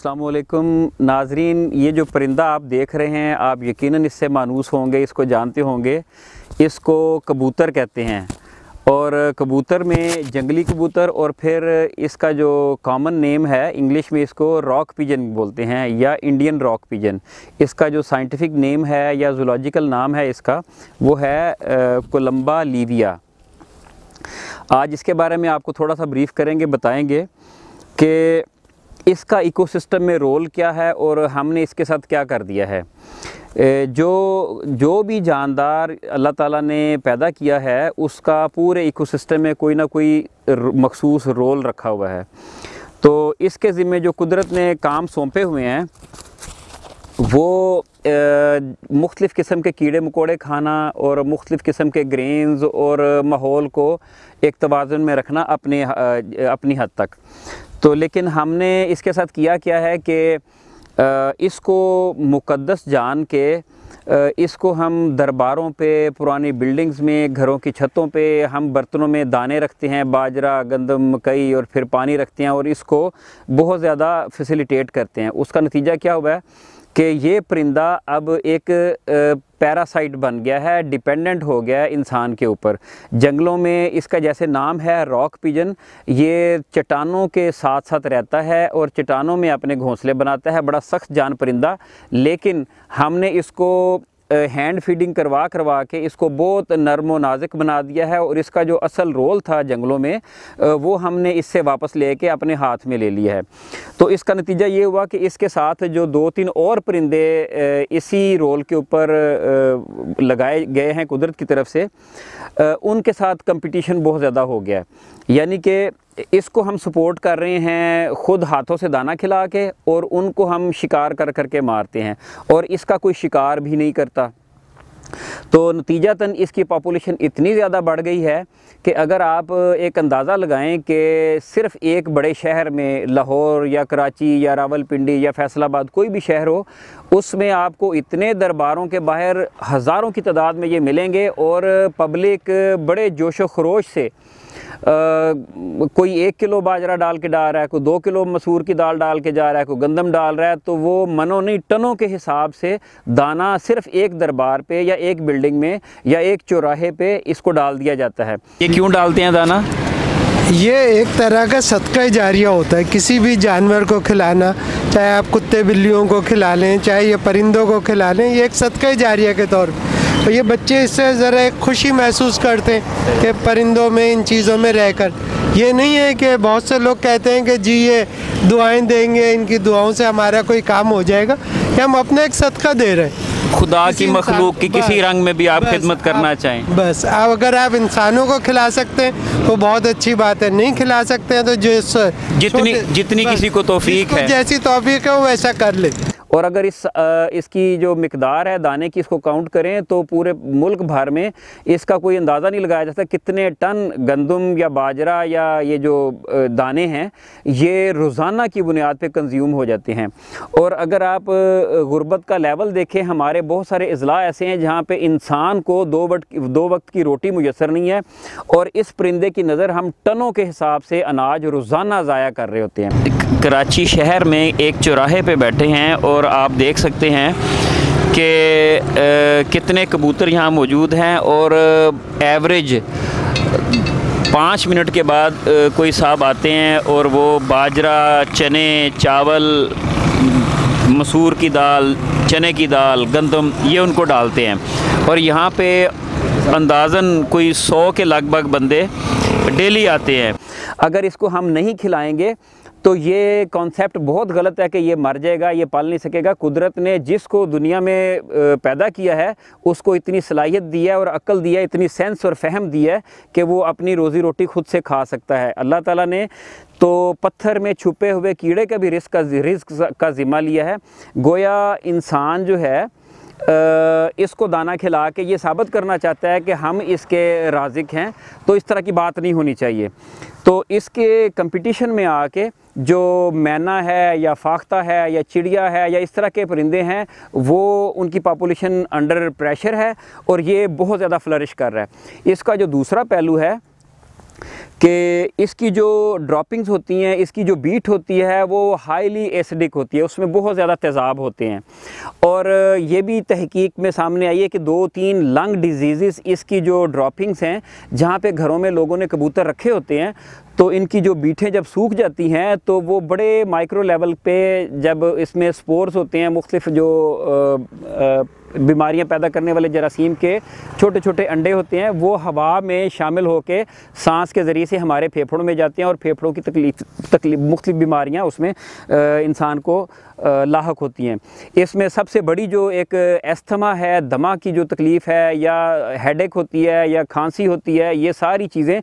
असलकम नाजरीन ये जो परिंदा आप देख रहे हैं आप यकीनन इससे मानूस होंगे इसको जानते होंगे इसको कबूतर कहते हैं और कबूतर में जंगली कबूतर और फिर इसका जो कॉमन नेम है इंग्लिश में इसको रॉक पिजन बोलते हैं या इंडियन रॉक पिजन इसका जो साइंटिफिक नेम है या जोलॉजिकल नाम है इसका वो है कोलम्बा लीविया आज इसके बारे में आपको थोड़ा सा ब्रीफ़ करेंगे बताएंगे कि इसका इकोसिस्टम में रोल क्या है और हमने इसके साथ क्या कर दिया है जो जो भी जानदार अल्लाह ताला ने पैदा किया है उसका पूरे इकोसिस्टम में कोई ना कोई मखसूस रोल रखा हुआ है तो इसके ज़िम्मे जो कुदरत ने काम सौंपे हुए हैं वो मुख्तलिफ़ किस्म के कीड़े मकोड़े खाना और मुख्तलिफ़ किस्म के ग्रेन्स और माहौल को एक तोज़ुन में रखना अपने अपनी हद तक तो लेकिन हमने इसके साथ किया क्या है कि इसको मुकद्दस जान के इसको हम दरबारों पे पुरानी बिल्डिंग्स में घरों की छतों पे हम बर्तनों में दाने रखते हैं बाजरा गंदम मकई और फिर पानी रखते हैं और इसको बहुत ज़्यादा फैसिलिटेट करते हैं उसका नतीजा क्या हुआ है कि ये परिंदा अब एक पैरासाइट बन गया है डिपेंडेंट हो गया है इंसान के ऊपर जंगलों में इसका जैसे नाम है रॉक पिजन ये चट्टानों के साथ साथ रहता है और चट्टानों में अपने घोंसले बनाता है बड़ा सख्त जान परिंदा लेकिन हमने इसको हैंड फीडिंग करवा करवा के इसको बहुत नरम व नाजुक बना दिया है और इसका जो असल रोल था जंगलों में वो हमने इससे वापस ले कर अपने हाथ में ले लिया है तो इसका नतीजा ये हुआ कि इसके साथ जो दो तीन और परिंदे इसी रोल के ऊपर लगाए गए हैं कुदरत की तरफ से उनके साथ कंपटीशन बहुत ज़्यादा हो गया है यानी कि इसको हम सपोर्ट कर रहे हैं ख़ुद हाथों से दाना खिला के और उनको हम शिकार कर करके मारते हैं और इसका कोई शिकार भी नहीं करता तो नतीजातन इसकी पॉपुलेशन इतनी ज़्यादा बढ़ गई है कि अगर आप एक अंदाज़ा लगाएं कि सिर्फ़ एक बड़े शहर में लाहौर या कराची या रावलपिंडी या फैसलाबाद कोई भी शहर हो उसमें आपको इतने दरबारों के बाहर हज़ारों की तादाद में ये मिलेंगे और पब्लिक बड़े जोश व खरोश से कोई एक किलो बाजरा डाल के डाल रहा है कोई दो किलो मसूर की दाल डाल के जा रहा है कोई गंदम डाल रहा है तो वो मनो नहीं टनों के हिसाब से दाना सिर्फ एक दरबार पे या एक बिल्डिंग में या एक चौराहे पे इसको डाल दिया जाता है ये क्यों डालते हैं दाना ये एक तरह का सदका जारिया होता है किसी भी जानवर को खिलाना चाहे आप कुत्ते बिल्लियों को खिला लें चाहे ये परिंदों को खिला लें ये एक सदका जारिया के तौर पर तो ये बच्चे इससे ज़रा एक खुशी महसूस करते हैं कि परिंदों में इन चीज़ों में रहकर ये नहीं है कि बहुत से लोग कहते हैं कि जी ये दुआएं देंगे इनकी दुआओं से हमारा कोई काम हो जाएगा कि हम अपना एक सदका दे रहे हैं खुदा की मखलूक की किसी रंग में भी आप खिदमत करना चाहें बस अब अगर आप इंसानों को खिला सकते हैं तो बहुत अच्छी बात है नहीं खिला सकते हैं तो जो जितनी जितनी किसी को तोफीक है जैसी तोफीक है वो वैसा कर ले और अगर इस आ, इसकी जो मकदार है दाने की इसको काउंट करें तो पूरे मुल्क भर में इसका कोई अंदाज़ा नहीं लगाया जाता कितने टन गंदम या बाजरा या ये जो दाने हैं ये रोज़ाना की बुनियाद पर कंज्यूम हो जाते हैं और अगर आप गुरबत का लेवल देखें हमारे बहुत सारे अजला ऐसे हैं जहाँ पर इंसान को दो वट दो वक्त की रोटी मुयसर नहीं है और इस परिंदे की नज़र हम टनों के हिसाब से अनाज रोज़ाना ज़ाया कर रहे होते हैं कराची शहर में एक चौराहे पे बैठे हैं और आप देख सकते हैं कि कितने कबूतर यहाँ मौजूद हैं और एवरेज पाँच मिनट के बाद कोई साहब आते हैं और वो बाजरा चने चावल मसूर की दाल चने की दाल गंदम ये उनको डालते हैं और यहाँ पे अंदाज़न कोई सौ के लगभग बंदे डेली आते हैं अगर इसको हम नहीं खिलाएंगे तो ये कॉन्सेप्ट बहुत गलत है कि ये मर जाएगा ये पाल नहीं सकेगा कुदरत ने जिसको दुनिया में पैदा किया है उसको इतनी सलाहियत दी है और अक्ल दी है इतनी सेंस और फहम दी है कि वो अपनी रोज़ी रोटी खुद से खा सकता है अल्लाह ताला ने तो पत्थर में छुपे हुए कीड़े का भी रिस्क का रिस्क का ज़िम्मा लिया है गोया इंसान जो है इसको दाना खिला के ये साबित करना चाहता है कि हम इसके राजिक हैं तो इस तरह की बात नहीं होनी चाहिए तो इसके कंपटीशन में आके जो मैना है या फाख्ता है या चिड़िया है या इस तरह के परिंदे हैं वो उनकी पॉपुलेशन अंडर प्रेशर है और ये बहुत ज़्यादा फ्लरिश कर रहा है इसका जो दूसरा पहलू है कि इसकी जो ड्रॉपिंग्स होती हैं इसकी जो बीट होती है वो हाईली एसिडिक होती है उसमें बहुत ज़्यादा तेज़ाब होते हैं और ये भी तहकीक में सामने आई है कि दो तीन लंग डिजीज़ इसकी जो ड्रॉपिंग्स हैं जहाँ पे घरों में लोगों ने कबूतर रखे होते हैं तो इनकी जो बीठें जब सूख जाती हैं तो वो बड़े माइक्रो लेवल पे जब इसमें स्पोर्स होते हैं मुख्तफ जो बीमारियां पैदा करने वाले जरासीम के छोटे छोटे अंडे होते हैं वो हवा में शामिल होकर सांस के ज़रिए से हमारे फेफड़ों में जाते हैं और फेफड़ों की तकलीफ तकलीफ मुख्त बीमारियाँ उसमें इंसान को लाक होती हैं इसमें सबसे बड़ी जो एक एस्थमा है दमा की जो तकलीफ़ है या हेडेक होती है या खांसी होती है ये सारी चीज़ें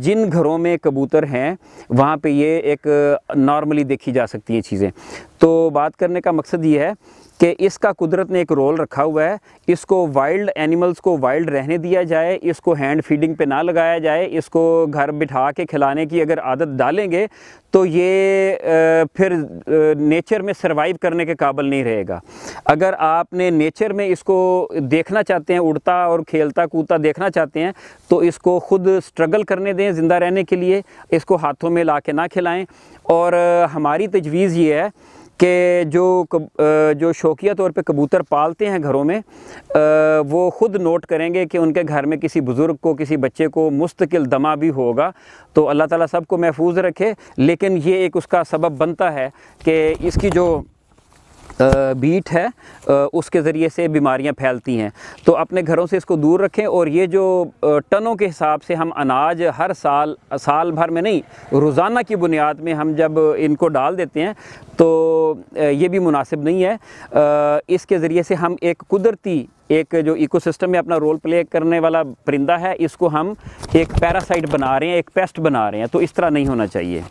जिन घरों में कबूतर हैं वहाँ पे ये एक नॉर्मली देखी जा सकती हैं चीज़ें तो बात करने का मकसद ये है कि इसका कुदरत ने एक रोल रखा हुआ है इसको वाइल्ड एनिमल्स को वाइल्ड रहने दिया जाए इसको हैंड फीडिंग पे ना लगाया जाए इसको घर बिठा के खिलाने की अगर आदत डालेंगे तो ये फिर नेचर में सर्वाइव करने के काबिल नहीं रहेगा अगर आपने नेचर में इसको देखना चाहते हैं उड़ता और खेलता कूदता देखना चाहते हैं तो इसको खुद स्ट्रगल करने दें ज़िंदा रहने के लिए इसको हाथों में ला के ना खिलाएँ और हमारी तजवीज़ ये है कि जो जो शौकिया तौर पे कबूतर पालते हैं घरों में वो ख़ुद नोट करेंगे कि उनके घर में किसी बुज़ुर्ग को किसी बच्चे को मुस्तकिल दमा भी होगा तो अल्लाह ताला सबको महफूज रखे लेकिन ये एक उसका सबब बनता है कि इसकी जो बीट है उसके ज़रिए से बीमारियां फैलती हैं तो अपने घरों से इसको दूर रखें और ये जो टनों के हिसाब से हम अनाज हर साल साल भर में नहीं रोज़ाना की बुनियाद में हम जब इनको डाल देते हैं तो ये भी मुनासिब नहीं है इसके ज़रिए से हम एक कुदरती एक जो इकोसिस्टम में अपना रोल प्ले करने वाला परिंदा है इसको हम एक पैरासाइट बना रहे हैं एक पेस्ट बना रहे हैं तो इस तरह नहीं होना चाहिए